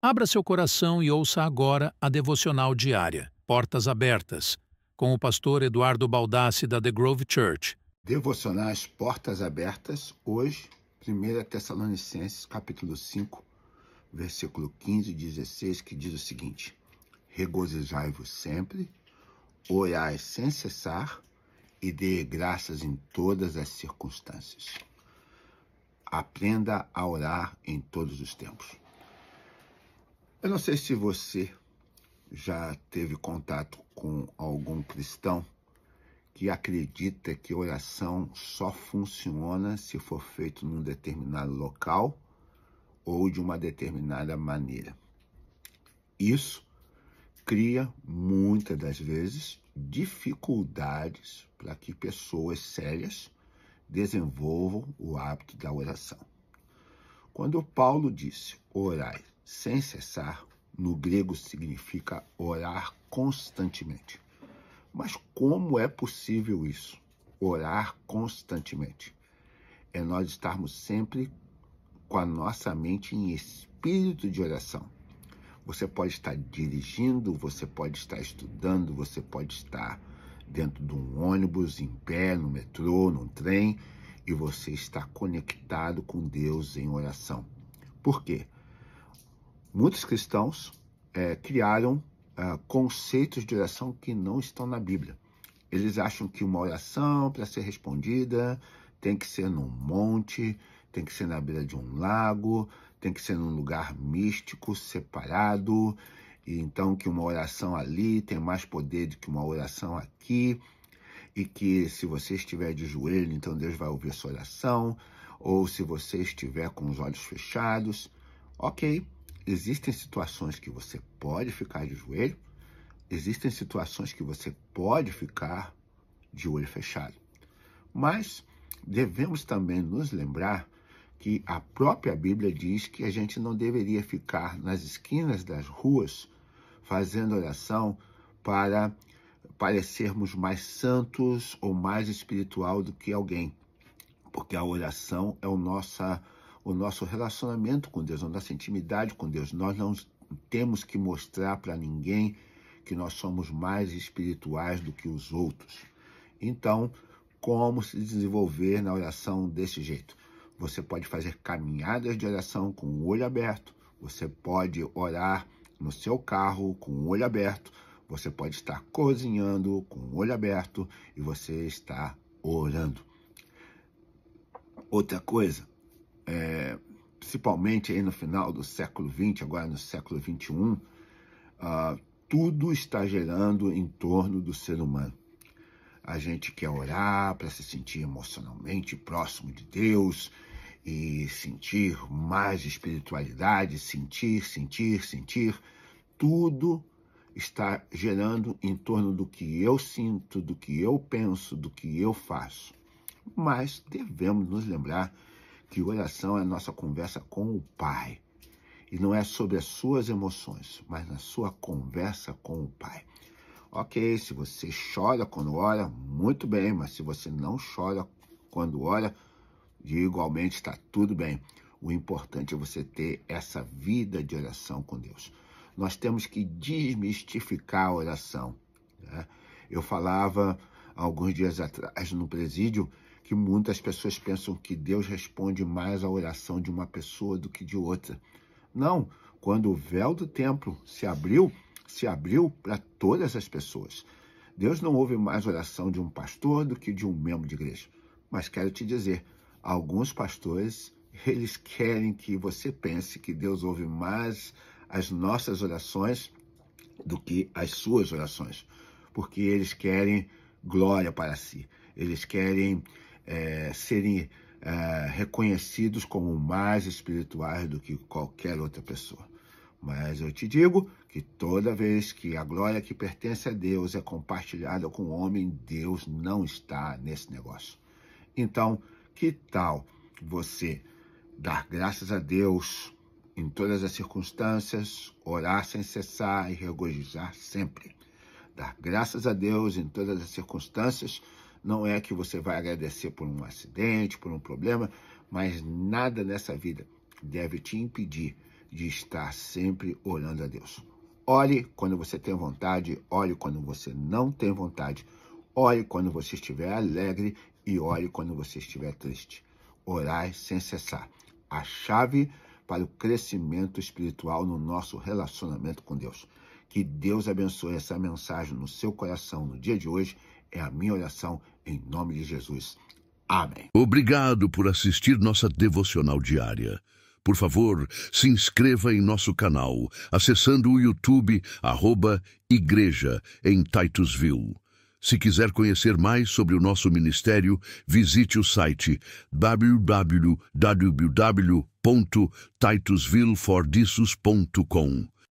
Abra seu coração e ouça agora a devocional diária, Portas Abertas, com o pastor Eduardo Baldassi da The Grove Church. Devocionais Portas Abertas, hoje, 1 Tessalonicenses, capítulo 5, versículo 15 e 16, que diz o seguinte: Regozijai-vos sempre, orai sem cessar e dê graças em todas as circunstâncias. Aprenda a orar em todos os tempos. Eu não sei se você já teve contato com algum cristão que acredita que oração só funciona se for feito num determinado local ou de uma determinada maneira. Isso cria muitas das vezes dificuldades para que pessoas sérias desenvolvam o hábito da oração. Quando Paulo disse: "Orai sem cessar, no grego significa orar constantemente. Mas como é possível isso? Orar constantemente. É nós estarmos sempre com a nossa mente em espírito de oração. Você pode estar dirigindo, você pode estar estudando, você pode estar dentro de um ônibus, em pé, no metrô, num trem, e você está conectado com Deus em oração. Por quê? Muitos cristãos é, criaram é, conceitos de oração que não estão na Bíblia. Eles acham que uma oração, para ser respondida, tem que ser num monte, tem que ser na beira de um lago, tem que ser num lugar místico, separado, e então que uma oração ali tem mais poder do que uma oração aqui, e que se você estiver de joelho, então Deus vai ouvir sua oração, ou se você estiver com os olhos fechados, ok, existem situações que você pode ficar de joelho, existem situações que você pode ficar de olho fechado. Mas devemos também nos lembrar que a própria Bíblia diz que a gente não deveria ficar nas esquinas das ruas fazendo oração para parecermos mais santos ou mais espiritual do que alguém, porque a oração é o nossa o nosso relacionamento com Deus, a nossa intimidade com Deus. Nós não temos que mostrar para ninguém que nós somos mais espirituais do que os outros. Então, como se desenvolver na oração desse jeito? Você pode fazer caminhadas de oração com o olho aberto, você pode orar no seu carro com o olho aberto, você pode estar cozinhando com o olho aberto e você está orando. Outra coisa, é, principalmente aí no final do século XX, agora no século XXI, uh, ah, tudo está gerando em torno do ser humano. A gente quer orar para se sentir emocionalmente próximo de Deus e sentir mais espiritualidade, sentir, sentir, sentir. Tudo está gerando em torno do que eu sinto, do que eu penso, do que eu faço. Mas devemos nos lembrar que oração é a nossa conversa com o Pai. E não é sobre as suas emoções, mas na sua conversa com o Pai. Ok, se você chora quando ora, muito bem, mas se você não chora quando ora, igualmente está tudo bem. O importante é você ter essa vida de oração com Deus. Nós temos que desmistificar a oração. Né? Eu falava alguns dias atrás no presídio que muitas pessoas pensam que Deus responde mais à oração de uma pessoa do que de outra. Não, quando o véu do templo se abriu, se abriu para todas as pessoas. Deus não ouve mais oração de um pastor do que de um membro de igreja. Mas quero te dizer, alguns pastores, eles querem que você pense que Deus ouve mais as nossas orações do que as suas orações, porque eles querem glória para si. Eles querem é, serem é, reconhecidos como mais espirituais do que qualquer outra pessoa. Mas eu te digo que toda vez que a glória que pertence a Deus é compartilhada com o homem, Deus não está nesse negócio. Então, que tal você dar graças a Deus em todas as circunstâncias, orar sem cessar e regozijar sempre? Dar graças a Deus em todas as circunstâncias, não é que você vai agradecer por um acidente, por um problema, mas nada nessa vida deve te impedir de estar sempre orando a Deus. Ore quando você tem vontade, ore quando você não tem vontade, ore quando você estiver alegre e ore quando você estiver triste. Orai sem cessar. A chave para o crescimento espiritual no nosso relacionamento com Deus. Que Deus abençoe essa mensagem no seu coração no dia de hoje é a minha oração em nome de Jesus. Amém. Obrigado por assistir nossa devocional diária. Por favor, se inscreva em nosso canal, acessando o YouTube arroba, Igreja em Titusville. Se quiser conhecer mais sobre o nosso ministério, visite o site www.titusvillefordisus.com.